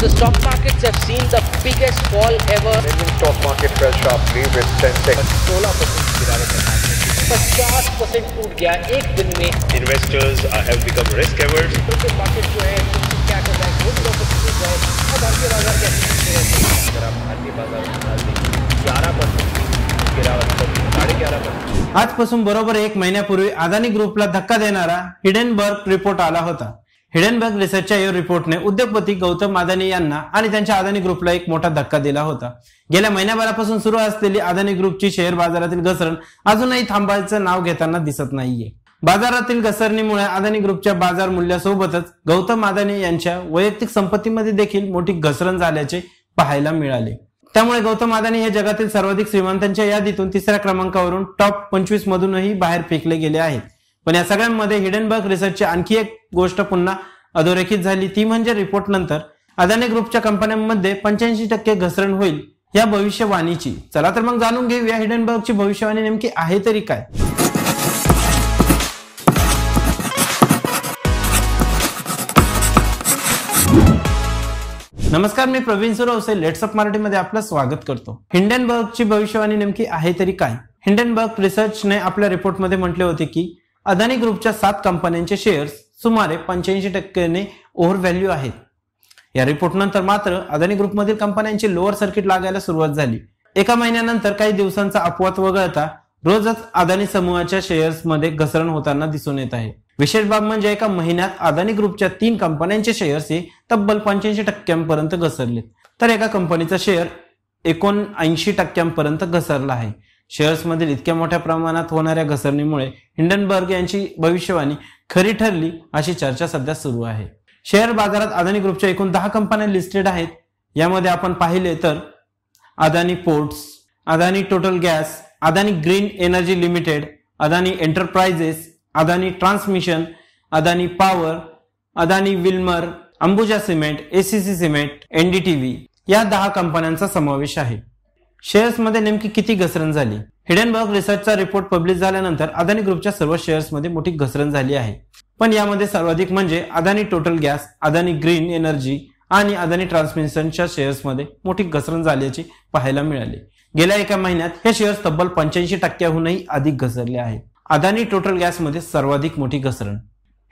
The stock markets have seen the biggest fall ever. The Indian stock market fell sharply with Sensex 16% गिरावट टूट गया एक दिन में investors have become risk averse crypto market जो है क्या कर रहा है वो भी टूट भारतीय बाजार अगर आप भारतीय बाजार डाल दें आजपासून बरोबर एक महिन्यापूर्वी अदानी ग्रुपला धक्का देणारा हिडनबर्ग रिपोर्ट आला होता हिडनबर्ग रिसर्चच्या या रिपोर्टने उद्योगपती गौतम अदानी यांना आणि त्यांच्या अदानी ग्रुपला एक मोठा धक्का दिला होता गेल्या महिन्याभरापासून सुरू असलेली अदानी ग्रुपची शेअर बाजारातील घसरण अजूनही थांबायचं नाव घेताना दिसत नाहीये बाजारातील घसरणीमुळे अदानी ग्रुपच्या बाजार मूल्यासोबतच गौतम अदानी यांच्या वैयक्तिक संपत्तीमध्ये देखील मोठी घसरण झाल्याचे पाहायला मिळाले त्यामुळे गौतम अदानी हे जगातील सर्वाधिक श्रीमंतांच्या यादीतून तिसऱ्या क्रमांकावरून टॉप पंचवीस मधूनही बाहेर फेकले गेले आहेत पण या सगळ्यांमध्ये हिडनबर्ग रिसर्चची आणखी एक गोष्ट पुन्हा अधोरेखित झाली ती म्हणजे रिपोर्ट नंतर अदानी ग्रुपच्या कंपन्यांमध्ये पंच्याऐंशी टक्के घसरण होईल या भविष्यवाणीची चला तर मग जाणून घेऊया हिडनबर्गची भविष्यवाणी नेमकी आहे तरी काय नमस्कार मी प्रवीण सुरवसे लेट्सअप मराठीमध्ये आपलं स्वागत करतो हिंडनबर्गची भविष्यवाणी नेमकी आहे तरी काय हिंडनबर्ग रिसर्चने आपल्या रिपोर्टमध्ये म्हटले होते की अदानी ग्रुपच्या सात कंपन्यांचे शेअर्स सुमारे पंच्याऐंशी टक्क्याने ओव्हर व्हॅल्यू आहेत या रिपोर्टनंतर मात्र अदानी ग्रुपमधील कंपन्यांची लोअर सर्किट लागायला सुरुवात झाली एका महिन्यानंतर काही दिवसांचा अपवाद वगळता रोजच अदानी समूहाच्या शेअर्समध्ये घसरण होताना दिसून येत आहे विशेष बाब म्हणजे एका महिन्यात अदानी ग्रुपच्या तीन कंपन्यांचे शेअर्स हे तब्बल पंच्याऐंशी टक्क्यांपर्यंत घसरले तर एका कंपनीचा शेअर एकोणऐंशी टक्क्यांपर्यंत घसरला आहे मधील इतक्या मोठ्या प्रमाणात होणाऱ्या घसरणीमुळे हिंडनबर्ग यांची भविष्यवाणी खरी ठरली अशी चर्चा सध्या सुरू आहे शेअर बाजारात अदानी ग्रुपच्या एकूण दहा कंपन्या लिस्टेड आहेत यामध्ये आपण पाहिले तर Adani ports Adani Total gas Adani green energy limited Adani enterprises Adani transmission Adani power Adani Wilmar Ambuja cement ACC cement NDTV या दहा कंपन्यांचा समावेश आहे शेअर्स मध्ये नेमकी किती घसरण झाली हिडनबर्ग रिसर्चचा रिपोर्ट पब्लिश झाल्यानंतर अदानी ग्रुपच्या सर्व शेअर्स मध्ये मोठी घसरण झाली आहे पण यामध्ये सर्वाधिक म्हणजे Adani Total gas Adani green energy आणि अदानी ट्रान्समिशनच्या मध्ये मोठी घसरण झाल्याची पाहायला मिळाली गेल्या एका महिन्यात हे शेअर्स तब्बल पंच्याऐंशी टक्क्याहूनही अधिक घसरले आहेत अदानी टोटल गॅसमध्ये सर्वाधिक मोठी घसरण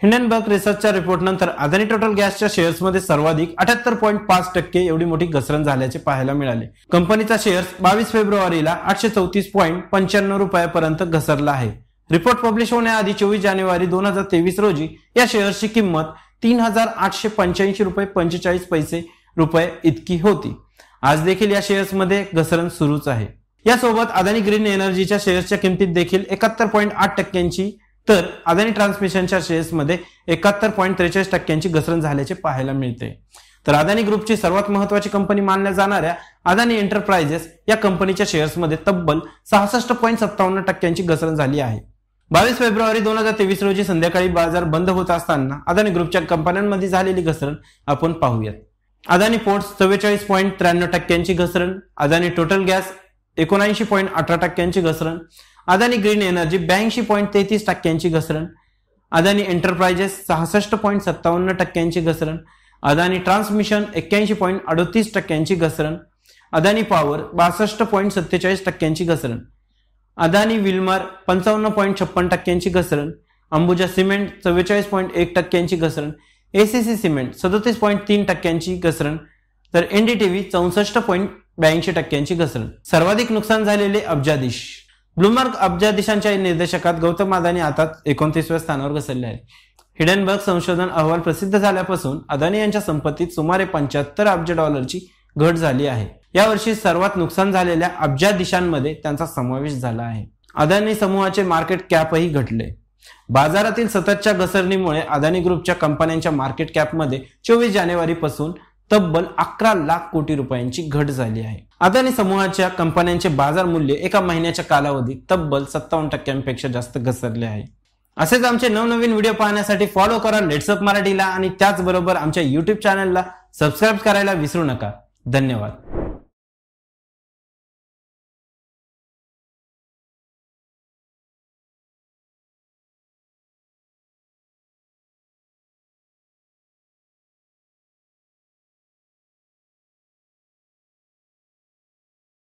हिंडनबर्ग रिसर्चच्या रिपोर्ट नंतर अदानी टोटल गॅसच्या मध्ये सर्वाधिक अठ्याहत्तर पॉईंट पाच टक्के एवढी मोठी घसरण झाल्याचे पाहायला मिळाले कंपनीचा शेअर्स बावीस फेब्रुवारीला आठशे चौतीस पॉईंट पंच्याण्णव रुपयापर्यंत घसरला आहे रिपोर्ट पब्लिश होण्याआधी चोवीस जानेवारी दोन हजार तेवीस रोजी या शेअर्सची किंमत तीन हजार आठशे पंच्याऐंशी रुपये पंचेचाळीस पैसे रुपये इतकी होती आज देखील या शेअर्समध्ये घसरण सुरूच आहे यासोबत अदानी ग्रीन एनर्जीच्या शेअर्सच्या किमतीत देखील एकाहत्तर पॉईंट आठ टक्क्यांची तर अदानी ट्रान्समिशनच्या शेअर्समध्ये एकाहत्तर पॉईंट त्रेचाळीस टक्क्यांची घसरण झाल्याचे पाहायला मिळते तर अदानी ग्रुपची सर्वात महत्वाची कंपनी मानल्या जाणाऱ्या अदानी एंटरप्राइजेस या कंपनीच्या शेअर्समध्ये तब्बल सहासष्ट पॉईंट सत्तावन्न टक्क्यांची घसरण झाली आहे बावीस फेब्रुवारी दोन हजार तेवीस रोजी संध्याकाळी बाजार बंद होत असताना अदानी ग्रुपच्या कंपन्यांमध्ये झालेली घसरण आपण पाहूयात अदानी पोर्ट्स चव्वेचाळीस पॉईंट त्र्याण्णव टक्क्यांची घसरण अदानी टोटल गॅस एकोणऐंशी पॉईंट अठरा टक्क्यांची घसरण अदानी ग्रीन एनर्जी ब्याऐंशी पॉईंट तेहतीस टक्क्यांची घसरण अदानी एंटरप्राइजेस सहासष्ट पॉईंट सत्तावन्न टक्क्यांची घसरण अदानी ट्रान्समिशन एक्क्याऐंशी पॉईंट अडतीस टक्क्यांची घसरण अदानी पॉवर बासष्ट पॉईंट सत्तेचाळीस टक्क्यांची घसरण अदानी विलमार पंचावन्न पॉईंट छप्पन टक्क्यांची घसरण अंबुजा सिमेंट चव्वेचाळीस पॉईंट एक टक्क्यांची घसरण एसीसी सिमेंट सदोतीस पॉईंट तीन टक्क्यांची घसरण तर एनडीटीव्ही चौसष्ट पॉईंट ब्याऐंशी टक्क्यांची घसरण सर्वाधिक नुकसान झालेले अब्जाधीश अब्जा अब्जाधीशांच्या निर्देशकात गौतम अदानी आता एकोणतीसव्या स्थानावर घसरले आहेत हिडनबर्ग संशोधन अहवाल प्रसिद्ध झाल्यापासून अदानी यांच्या संपत्तीत सुमारे पंच्याहत्तर अब्ज डॉलरची घट झाली आहे यावर्षी सर्वात नुकसान झालेल्या अब्जाधीशांमध्ये त्यांचा समावेश झाला आहे अदानी समूहाचे मार्केट कॅपही घटले बाजारातील सततच्या घसरणीमुळे अदानी ग्रुपच्या कंपन्यांच्या मार्केट कॅपमध्ये चोवीस जानेवारीपासून तब्बल अकरा लाख कोटी रुपयांची घट झाली आहे अदानी समूहाच्या कंपन्यांचे बाजार मूल्य एका महिन्याच्या कालावधीत तब्बल सत्तावन्न टक्क्यांपेक्षा जास्त घसरले आहे असेच आमचे नवनवीन व्हिडिओ पाहण्यासाठी फॉलो करा लेट्सअप मराठीला आणि त्याचबरोबर आमच्या युट्यूब चॅनलला सबस्क्राईब करायला विसरू नका धन्यवाद